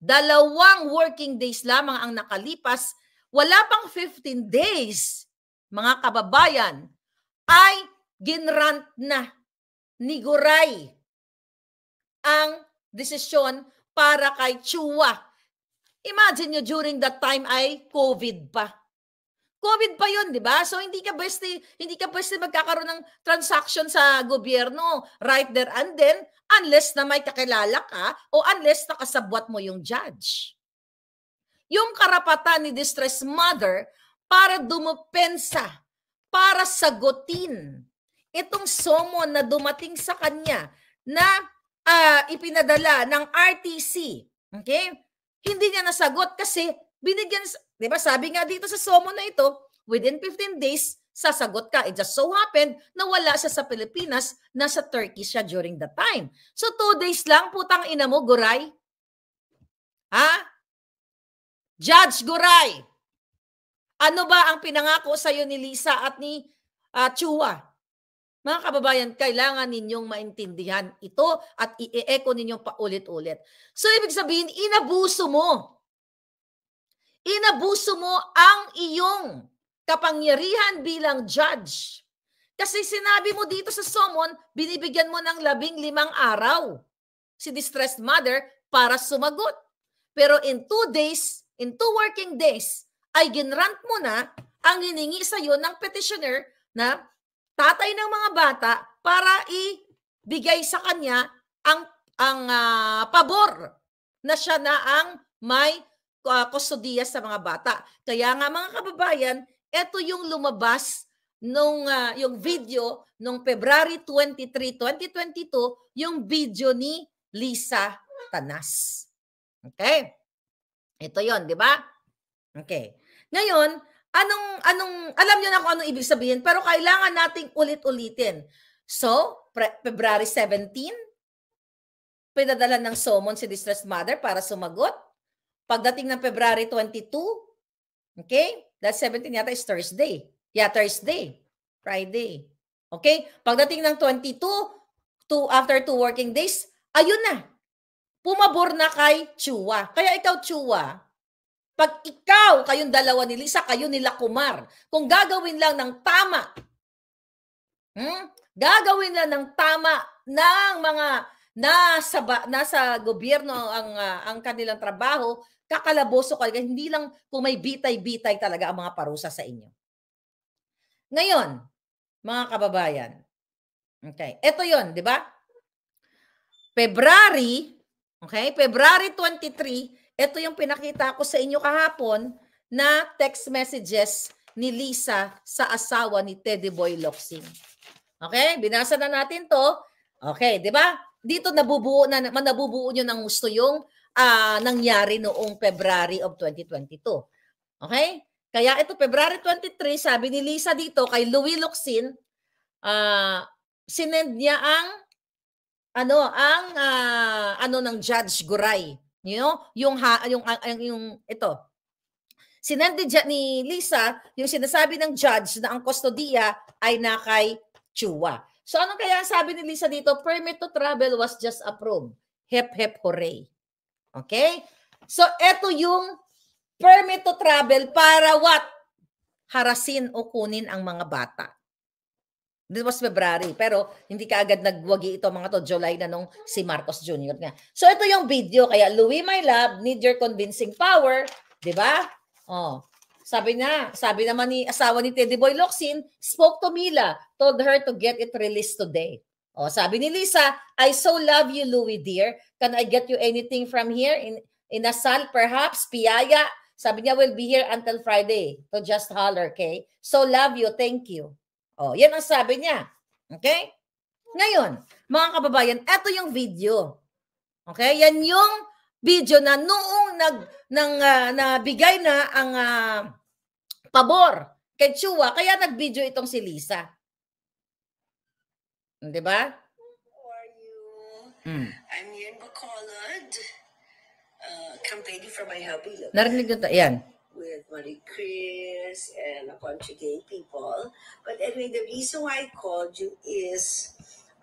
Dalawang working days lamang ang nakalipas. Wala pang 15 days, mga kababayan, ay ginrant na ni Guray ang desisyon para kay Chua Imagine nyo during that time ay COVID pa. COVID pa yun, di ba? So hindi ka beste, hindi ka beste magkakaroon ng transaction sa gobyerno right there and then unless na may kakilala ka o unless nakasabwat mo yung judge. Yung karapatan ni distressed mother para dumupensa, para sagutin itong somo na dumating sa kanya na uh, ipinadala ng RTC. Okay? Hindi niya nasagot kasi binigyan, di ba sabi nga dito sa SOMO na ito, within 15 days, sasagot ka. It just so happened na wala siya sa Pilipinas, nasa Turkey siya during the time. So two days lang, putang ina mo, Guray. Ha? Judge Guray. Ano ba ang pinangako sa'yo ni Lisa at ni uh, Chua? Mga kababayan, kailangan ninyong maintindihan ito at i-echo ninyong paulit-ulit. So, ibig sabihin, inabuso mo. Inabuso mo ang iyong kapangyarihan bilang judge. Kasi sinabi mo dito sa summon, binibigyan mo ng labing limang araw si distressed mother para sumagot. Pero in two days, in two working days, ay ginrant mo na ang hiningi sa iyo ng petitioner na tatay ng mga bata para ibigay sa kanya ang ang uh, pabor na siya na ang may uh, ah, kustodiya sa mga bata. Kaya nga mga kababayan, ito yung lumabas nung uh, yung video nung February 23, 2022, yung video ni Lisa Tanas. Okay? Ito 'yon, 'di ba? Okay. Ngayon, Anong, anong, alam niyo na kung anong ibig sabihin, pero kailangan nating ulit-ulitin. So, pre- February 17, pinadala ng summon si distressed mother para sumagot. Pagdating ng February 22, okay, that 17 yata is Thursday. Yeah, Thursday, Friday. Okay, pagdating ng 22, two, after two working days, ayun na, pumabor na kay Chua. Kaya ikaw, Chua, pag ikaw, kayong dalawa ni Lisa, kayo nila kumar. Kung gagawin lang ng tama, hmm? gagawin lang ng tama ng mga nasa, ba, nasa gobyerno ang, uh, ang kanilang trabaho, kakalaboso kayo. Hindi lang kung may bitay-bitay talaga ang mga parusa sa inyo. Ngayon, mga kababayan, okay, ito yon di ba? February, okay, February 23, ito yung pinakita ko sa inyo kahapon na text messages ni Lisa sa asawa ni Teddy Boy Loxing. Okay? Binasa na natin to. Okay, di ba? Dito nabubuo na manabubuo niyo ng gusto yung uh, nangyari noong February of 2022. Okay? Kaya ito, February 23, sabi ni Lisa dito kay Louis Loxin, uh, ah, sinend niya ang ano ang uh, ano ng Judge Guray You know, yung ha, yung yung, yung ito. Sinandi ni Lisa yung sinasabi ng judge na ang kustodiya ay nakay Chua. So ano kaya ang sabi ni Lisa dito? Permit to travel was just approved. Hep hep hooray. Okay? So ito yung permit to travel para what? Harasin o kunin ang mga bata. This was February. Pero hindi kaagad nagwagi ito mga to. July na nung si Marcos Jr. nga. So ito yung video. Kaya Louis, my love, need your convincing power. Di ba? Oh. Sabi na, sabi naman ni asawa ni Teddy Boy Locsin, spoke to Mila, told her to get it released today. Oh, sabi ni Lisa, I so love you, Louis, dear. Can I get you anything from here? In, in Asal, perhaps? Piaya? Sabi niya, we'll be here until Friday. So just holler, okay? So love you. Thank you. Oh, yan ang sabi niya. Okay? Ngayon, mga kababayan, eto yung video. Okay? Yan yung video na noong nag nang uh, nabigay na ang uh, pabor kay Chua, kaya nagvideo itong si Lisa. 'Di ba? are you? Mm. I'm Yan Bacolod. Uh, campaigning for my hubby. Narinig ko 'yan. with Marie Chris and a bunch of gay people. But anyway, the reason why I called you is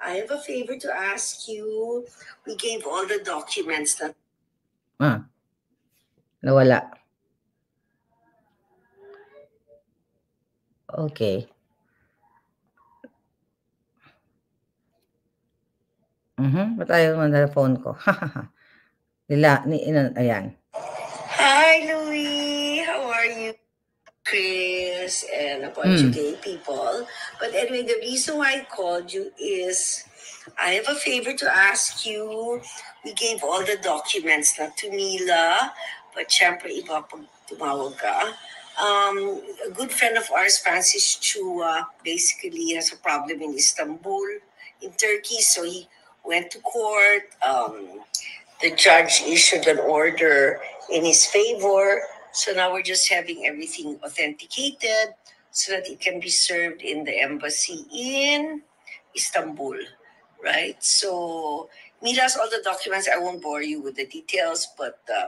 I have a favor to ask you. We gave all the documents that. Ah. Nawala. Okay. Mhm, mm tayo na phone ko. Nila (laughs) ni ayan. Hi, Louis. Chris and a bunch mm. of hmm. gay people. But anyway, the reason why I called you is I have a favor to ask you. We gave all the documents na to Mila, but syempre iba pag tumawag ka. Um, a good friend of ours, Francis Chua, basically has a problem in Istanbul, in Turkey. So he went to court. Um, the judge issued an order in his favor. So now we're just having everything authenticated so that it can be served in the embassy in Istanbul, right? So Mila's all the documents. I won't bore you with the details, but uh,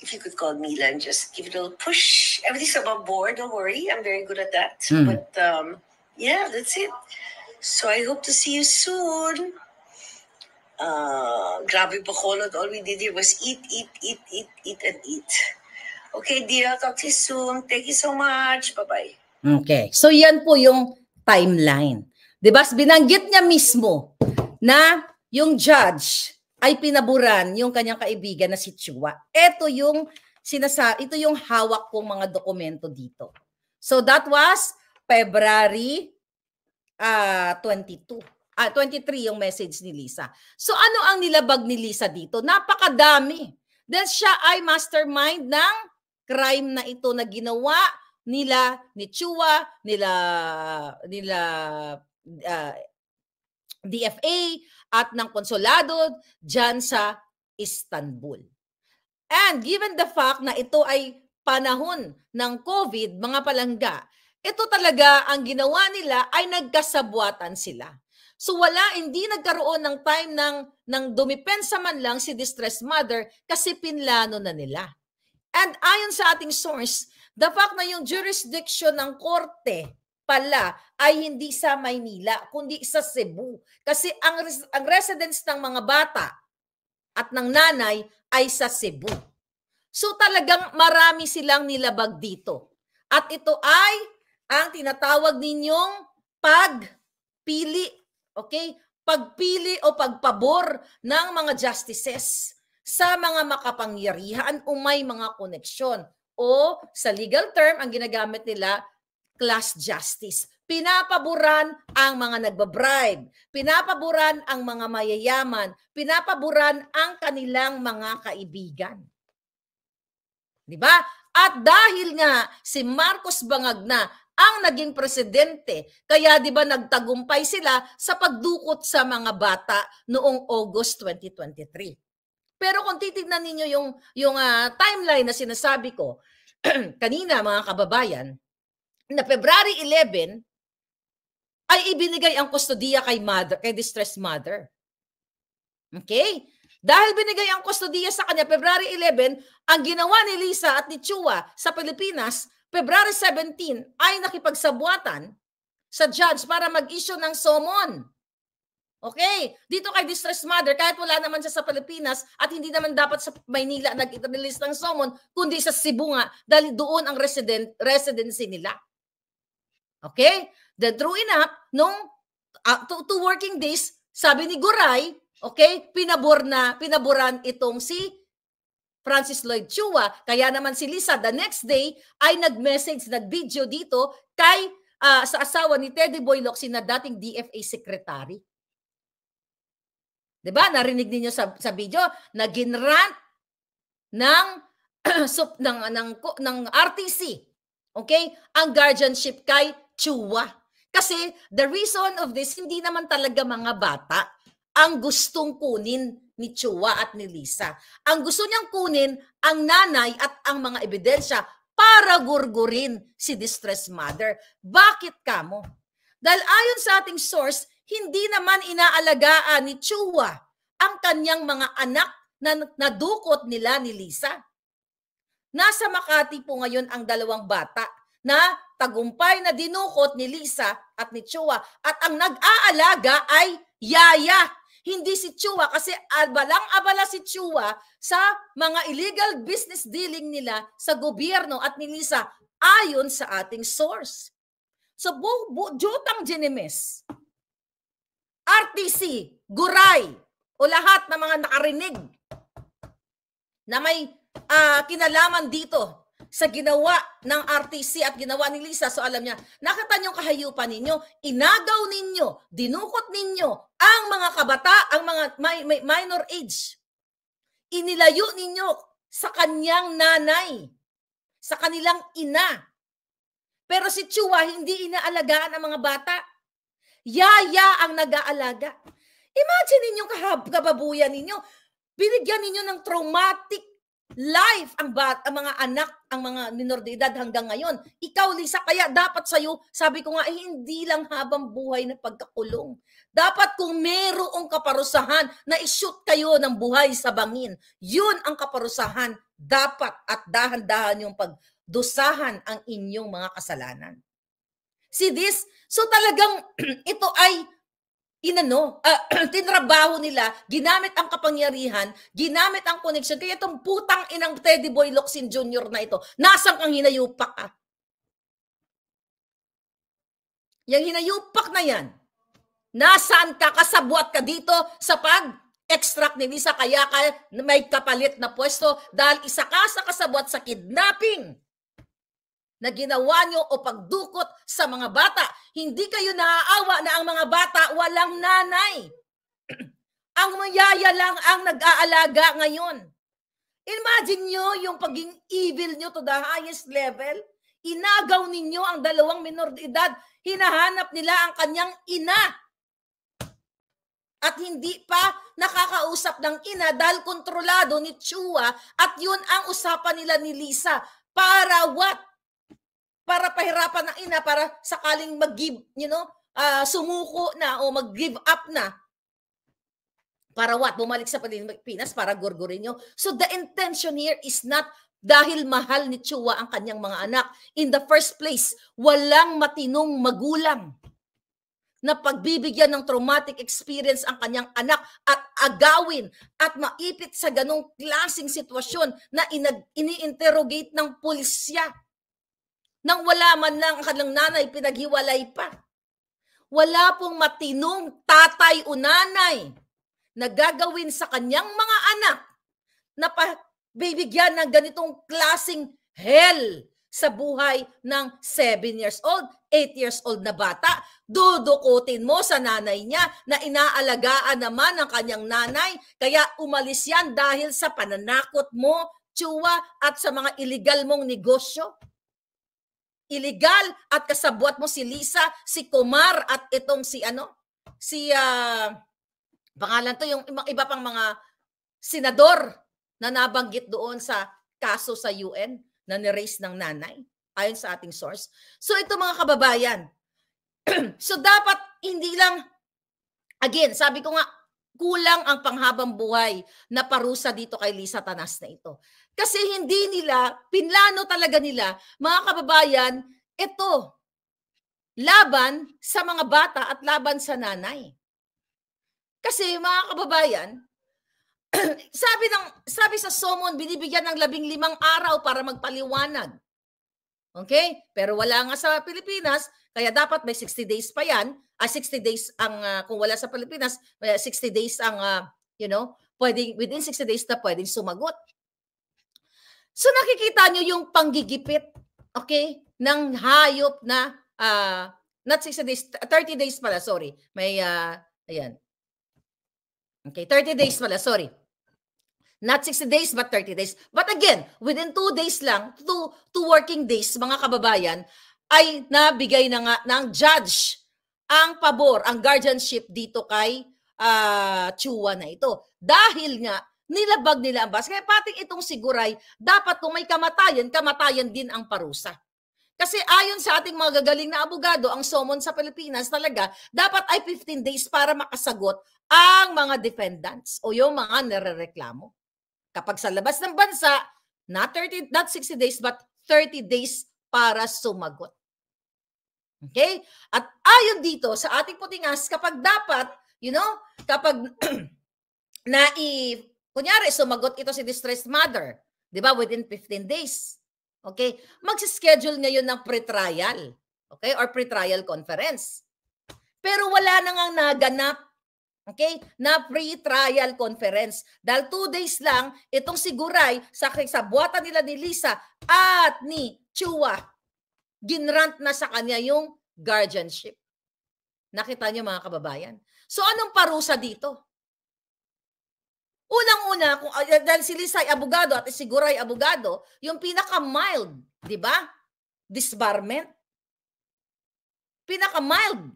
if you could call Mila and just give it a little push. Everything's above board. Don't worry. I'm very good at that. Mm. But um, yeah, that's it. So I hope to see you soon. Uh, grabe pa all we did here was eat, eat, eat, eat, eat, and eat. Okay, dear. I'll talk to you soon. Thank you so much. Bye-bye. Okay. So yan po yung timeline. 'Di ba? Binanggit niya mismo na yung judge ay pinaburan yung kanyang kaibigan na si Chua. Ito yung sinasa ito yung hawak kong mga dokumento dito. So that was February uh, 22. Ah, uh, ah, 23 yung message ni Lisa. So ano ang nilabag ni Lisa dito? Napakadami. Then siya ay mastermind ng crime na ito na ginawa nila ni Chua, nila nila uh, ah, DFA at ng konsulado diyan sa Istanbul. And given the fact na ito ay panahon ng COVID, mga palangga, ito talaga ang ginawa nila ay nagkasabwatan sila. So wala, hindi nagkaroon ng time ng, ng dumipensa man lang si distressed mother kasi pinlano na nila. And ayon sa ating source, the fact na yung jurisdiction ng korte pala ay hindi sa Maynila, kundi sa Cebu. Kasi ang, res ang residence ng mga bata at ng nanay ay sa Cebu. So talagang marami silang nilabag dito. At ito ay ang tinatawag ninyong pagpili, okay? Pagpili o pagpabor ng mga justices sa mga makapangyarihan o may mga koneksyon. O sa legal term, ang ginagamit nila, class justice. Pinapaboran ang mga nagbabribe. Pinapaboran ang mga mayayaman. Pinapaboran ang kanilang mga kaibigan. Di ba? At dahil nga si Marcos Bangag na ang naging presidente, kaya 'di ba nagtagumpay sila sa pagdukot sa mga bata noong August 2023. Pero kung titignan ninyo yung, yung uh, timeline na sinasabi ko (clears throat) kanina mga kababayan, na February 11 ay ibinigay ang kustodiya kay mother, kay distressed mother. Okay? Dahil binigay ang kustodiya sa kanya February 11, ang ginawa ni Lisa at ni Chua sa Pilipinas, February 17 ay nakipagsabuatan sa judge para mag-issue ng summon Okay? Dito kay Distress Mother, kahit wala naman siya sa Pilipinas at hindi naman dapat sa Maynila nag-release ng summon, kundi sa Cebu nga dahil doon ang resident, residency nila. Okay? Then true enough, nung uh, two, two working days, sabi ni Guray, okay, pinabor na, pinaburan itong si Francis Lloyd Chua. Kaya naman si Lisa the next day ay nag-message, nag-video dito kay uh, sa asawa ni Teddy Boylock, si na dating DFA secretary. 'Di ba? Narinig niyo sa sa video na ginrant ng (clears throat) sup ng ng ng RTC. Okay? Ang guardianship kay Chua. Kasi the reason of this hindi naman talaga mga bata ang gustong kunin ni Chua at ni Lisa. Ang gusto niyang kunin ang nanay at ang mga ebidensya para gurgurin si distressed mother. Bakit kamo? Dahil ayon sa ating source, hindi naman inaalagaan ni Chua ang kanyang mga anak na nadukot nila ni Lisa. Nasa Makati po ngayon ang dalawang bata na tagumpay na dinukot ni Lisa at ni Chua at ang nag-aalaga ay Yaya. Hindi si Chua kasi abalang-abala si Chua sa mga illegal business dealing nila sa gobyerno at ni Lisa ayon sa ating source. So, bu- bu- Jutang Genemes, RTC, Guray, o lahat ng mga nakarinig na may uh, kinalaman dito sa ginawa ng RTC at ginawa ni Lisa. So alam niya, nakita niyo kahayupan ninyo, inagaw ninyo, dinukot ninyo ang mga kabata, ang mga may, may minor age. Inilayo ninyo sa kanyang nanay, sa kanilang ina. Pero si Chua hindi inaalagaan ang mga bata. Yaya ang nag-aalaga. Imagine ninyo kahab kababuyan ninyo. Binigyan ninyo ng traumatic life ang, bat, ang mga anak, ang mga minor de edad hanggang ngayon. Ikaw, Lisa, kaya dapat sa'yo, sabi ko nga, eh, hindi lang habang buhay na pagkakulong. Dapat kung merong kaparusahan na ishoot kayo ng buhay sa bangin, yun ang kaparusahan dapat at dahan-dahan yung pagdusahan ang inyong mga kasalanan. See this, So talagang (clears throat) ito ay inano, uh, (clears throat) tinrabaho nila, ginamit ang kapangyarihan, ginamit ang connection. Kaya itong putang inang Teddy Boy Locsin Jr. na ito, nasang kang hinayupak ka? Ah? Yang hinayupak na yan, nasaan ka? Kasabwat ka dito sa pag extract ni Lisa kaya ka may kapalit na pwesto dahil isa ka sa kasabwat sa kidnapping na ginawa nyo o pagdukot sa mga bata. Hindi kayo naaawa na ang mga bata walang nanay. (clears throat) ang mayaya lang ang nag-aalaga ngayon. Imagine nyo yung paging evil nyo to the highest level. Inagaw ninyo ang dalawang minor de edad. Hinahanap nila ang kanyang ina. At hindi pa nakakausap ng ina dahil kontrolado ni Chua at yun ang usapan nila ni Lisa. Para what? para pahirapan ng ina para sakaling mag-give, you know, uh, sumuko na o mag-give up na. Para what? Bumalik sa Pilipinas para gurgurin nyo. So the intention here is not dahil mahal ni Chua ang kanyang mga anak. In the first place, walang matinong magulang na pagbibigyan ng traumatic experience ang kanyang anak at agawin at maipit sa ganong klasing sitwasyon na ini-interrogate ng pulisya nang wala man lang ang kanilang nanay, pinaghiwalay pa. Wala pong matinong tatay o nanay na gagawin sa kanyang mga anak na bibigyan ng ganitong klasing hell sa buhay ng 7 years old, 8 years old na bata. Dudukutin mo sa nanay niya na inaalagaan naman ng kanyang nanay, kaya umalis yan dahil sa pananakot mo, tsuwa at sa mga illegal mong negosyo illegal at kasabwat mo si Lisa, si Kumar at itong si ano, si uh, pangalan to yung iba pang mga senador na nabanggit doon sa kaso sa UN na ni-raise ng nanay ayon sa ating source. So ito mga kababayan, (clears throat) so dapat hindi lang, again, sabi ko nga, kulang ang panghabang buhay na parusa dito kay Lisa Tanas na ito. Kasi hindi nila, pinlano talaga nila, mga kababayan, ito, laban sa mga bata at laban sa nanay. Kasi mga kababayan, (clears throat) sabi ng sabi sa Somon binibigyan ng labing limang araw para magpaliwanag. Okay? Pero wala nga sa Pilipinas, kaya dapat may 60 days pa yan. Ah, 60 days ang, uh, kung wala sa Pilipinas, may 60 days ang, uh, you know, pwedeng, within 60 days na pwedeng sumagot. So nakikita nyo yung panggigipit, okay, ng hayop na, uh, not 60 days, 30 days pala, sorry. May, uh, ayan. Okay, 30 days pala, sorry. Not 60 days, but 30 days. But again, within 2 days lang, 2, 2 working days, mga kababayan, ay nabigay na nga ng judge ang pabor, ang guardianship dito kay uh, Chua na ito. Dahil nga, nilabag nila ang batas. Kaya pating itong siguray, dapat kung may kamatayan, kamatayan din ang parusa. Kasi ayon sa ating mga gagaling na abogado, ang summon sa Pilipinas talaga, dapat ay 15 days para makasagot ang mga defendants o yung mga nerereklamo. Kapag sa labas ng bansa, not 30, not 60 days, but 30 days para sumagot. Okay? At ayon dito sa ating putingas, kapag dapat, you know, kapag (clears throat) na Kunyari, sumagot ito si distressed mother, di ba, within 15 days. Okay? Magsischedule ngayon ng pre-trial, okay, or pre-trial conference. Pero wala na ngang naganap, okay, na pre-trial conference. Dahil two days lang, itong siguray sa, sa buwata nila ni Lisa at ni Chua, ginrant na sa kanya yung guardianship. Nakita niyo mga kababayan. So anong parusa dito? Unang-una, kung, ah, dahil si Lisa ay abogado at si Guray abogado, yung pinaka-mild, di ba? Disbarment. Pinaka-mild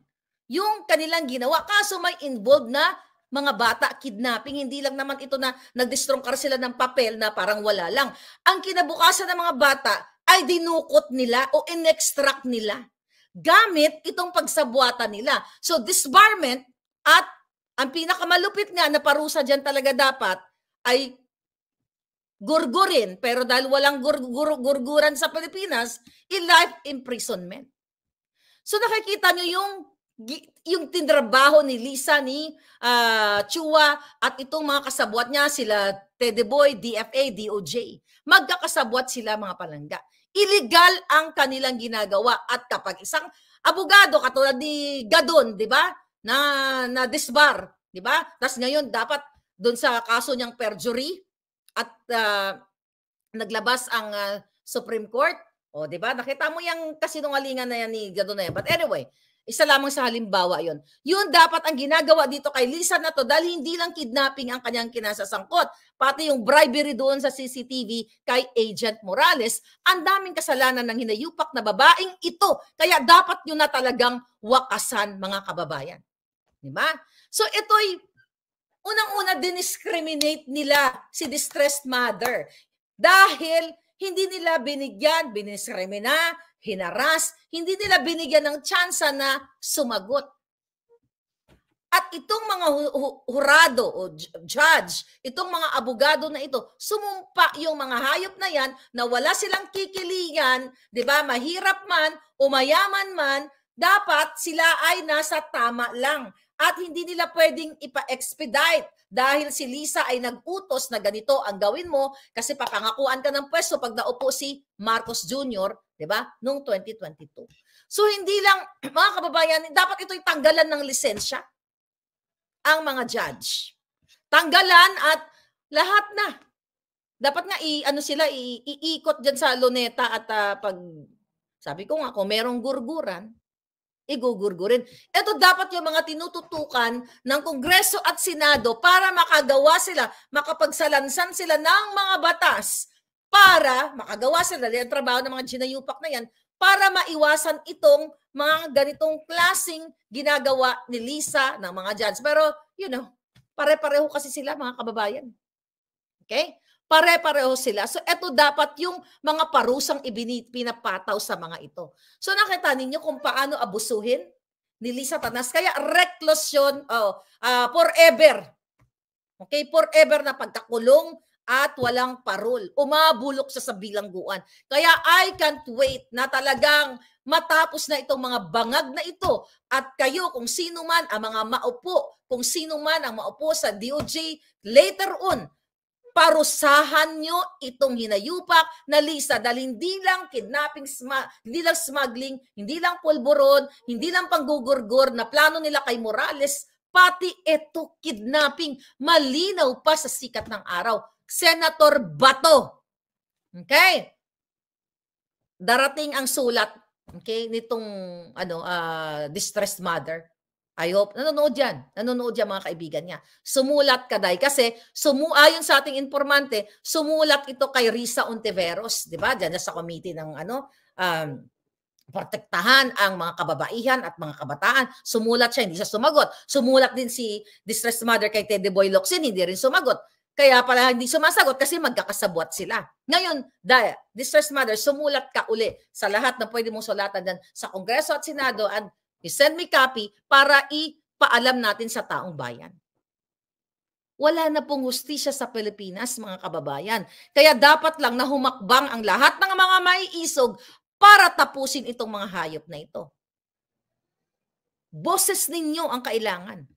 yung kanilang ginawa. Kaso may involved na mga bata kidnapping. Hindi lang naman ito na nagdistrongkar sila ng papel na parang wala lang. Ang kinabukasan ng mga bata ay dinukot nila o inextract nila gamit itong pagsabuatan nila. So disbarment at ang pinakamalupit nga na parusa dyan talaga dapat ay gurgurin. Pero dahil walang gur- gur- gurguran sa Pilipinas, in-life imprisonment. So nakikita nyo yung yung tinrabaho ni Lisa, ni uh, Chua, at itong mga kasabwat niya, sila Teddy Boy, DFA, DOJ. Magkakasabwat sila mga palangga. Illegal ang kanilang ginagawa. At kapag isang abogado, katulad ni Gadon, di ba? na na disbar, 'di ba? Tapos ngayon dapat doon sa kaso niyang perjury at uh, naglabas ang uh, Supreme Court. O, 'di ba? Nakita mo yung kasinungalingan na yan ni Gadone. But anyway, isa lamang sa halimbawa yon. Yun dapat ang ginagawa dito kay Lisa na to dahil hindi lang kidnapping ang kanyang kinasasangkot, pati yung bribery doon sa CCTV kay Agent Morales. Ang daming kasalanan ng hinayupak na babaeng ito. Kaya dapat nyo na talagang wakasan mga kababayan. Di ba? So ito'y unang-una diniscriminate nila si distressed mother dahil hindi nila binigyan, binisrimina, hinaras, hindi nila binigyan ng tsansa na sumagot. At itong mga hurado o judge, itong mga abogado na ito, sumumpa yung mga hayop na yan na wala silang kikilingan, di ba? Mahirap man o mayaman man, dapat sila ay nasa tama lang at hindi nila pwedeng ipa-expedite dahil si Lisa ay nag-utos na ganito ang gawin mo kasi papangakuan ka ng pwesto pag naupo si Marcos Jr., 'di ba? Noong 2022. So hindi lang (clears throat) mga kababayan, dapat ito tanggalan ng lisensya ang mga judge. Tanggalan at lahat na. Dapat nga i ano sila i, iikot diyan sa luneta at uh, pag sabi ko nga kung merong gurguran, igugurgurin. Ito dapat yung mga tinututukan ng Kongreso at Senado para makagawa sila, makapagsalansan sila ng mga batas para makagawa sila ng trabaho ng mga ginayupak na yan para maiwasan itong mga ganitong klasing ginagawa ni Lisa ng mga judge. Pero, you know, pare-pareho kasi sila mga kababayan. Okay? Pare-pareho sila. So eto dapat yung mga parusang ipinapataw sa mga ito. So nakita ninyo kung paano abusuhin ni Lisa Tanas. Kaya reckless oh, uh, forever. Okay, forever na pagkakulong at walang parol. Umabulok siya sa bilangguan. Kaya I can't wait na talagang matapos na itong mga bangag na ito at kayo kung sino man ang mga maupo, kung sino man ang maupo sa DOJ later on parusahan nyo itong hinayupak na Lisa dahil hindi lang kidnapping, sma- hindi lang smuggling, hindi lang pulburon, hindi lang panggugurgur na plano nila kay Morales, pati ito kidnapping. Malinaw pa sa sikat ng araw. Senator Bato. Okay? Darating ang sulat okay nitong ano uh, distressed mother I hope, nanonood yan. Nanonood yan mga kaibigan niya. Sumulat ka, Day. Kasi, sumu ayon sa ating informante, sumulat ito kay Risa Ontiveros. Di ba? Diyan sa committee ng ano, um, protektahan ang mga kababaihan at mga kabataan. Sumulat siya, hindi siya sumagot. Sumulat din si distressed mother kay Teddy Boy Locsin, hindi rin sumagot. Kaya pala hindi sumasagot kasi magkakasabwat sila. Ngayon, Daya, distressed mother, sumulat ka uli sa lahat na pwede mong sulatan dyan sa Kongreso at Senado at I-send me copy para ipaalam natin sa taong bayan. Wala na pong hustisya sa Pilipinas, mga kababayan. Kaya dapat lang na humakbang ang lahat ng mga may isog para tapusin itong mga hayop na ito. Boses ninyo ang kailangan.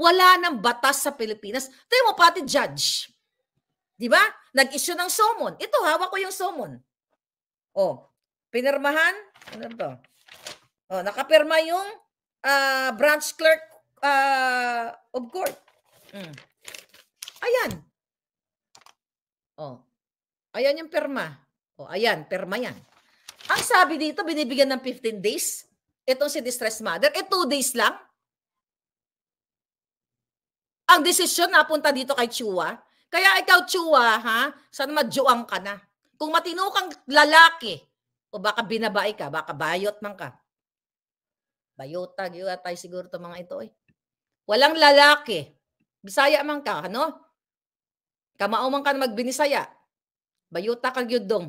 Wala nang batas sa Pilipinas. Tayo mo pati judge. Di ba? Nag-issue ng summon. Ito, hawak ko yung summon. O, oh, pinirmahan. Ano to? Oh, nakapirma yung uh, branch clerk uh, of court. Mm. Ayan. Oh. Ayan yung perma. Oh, ayan, perma yan. Ang sabi dito, binibigyan ng 15 days. Itong si distress mother, eh 2 days lang. Ang desisyon napunta dito kay Chua. Kaya ikaw, Chua, ha? Sana madjuang ka na. Kung matino kang lalaki, o baka binabae ka, baka bayot man ka, Bayotag yun tayo siguro to mga ito. Eh. Walang lalaki. Bisaya man ka, ano? Kamao man ka na magbinisaya. Bayota kag yudong.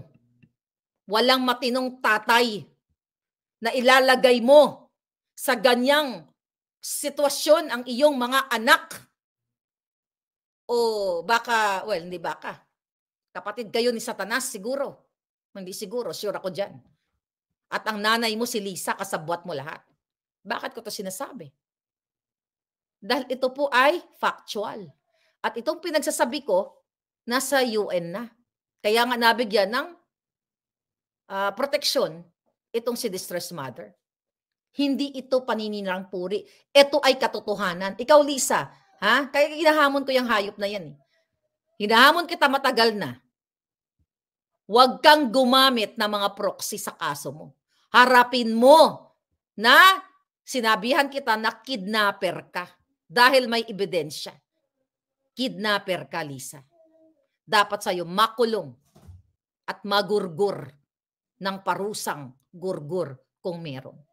Walang matinong tatay na ilalagay mo sa ganyang sitwasyon ang iyong mga anak. O baka, well, hindi baka. Kapatid kayo ni Satanas siguro. Hindi siguro, sure ako dyan. At ang nanay mo si Lisa, kasabwat mo lahat. Bakit ko to sinasabi? Dahil ito po ay factual. At itong pinagsasabi ko, nasa UN na. Kaya nga nabigyan ng uh, ah, protection itong si distressed mother. Hindi ito paninirang puri. Ito ay katotohanan. Ikaw, Lisa, ha? Kaya hinahamon ko yung hayop na yan. Eh. Hinahamon kita matagal na. Huwag kang gumamit ng mga proxy sa kaso mo. Harapin mo na Sinabihan kita na kidnapper ka dahil may ebidensya. Kidnapper ka, Lisa. Dapat sa'yo makulong at magurgur ng parusang gurgur kung meron.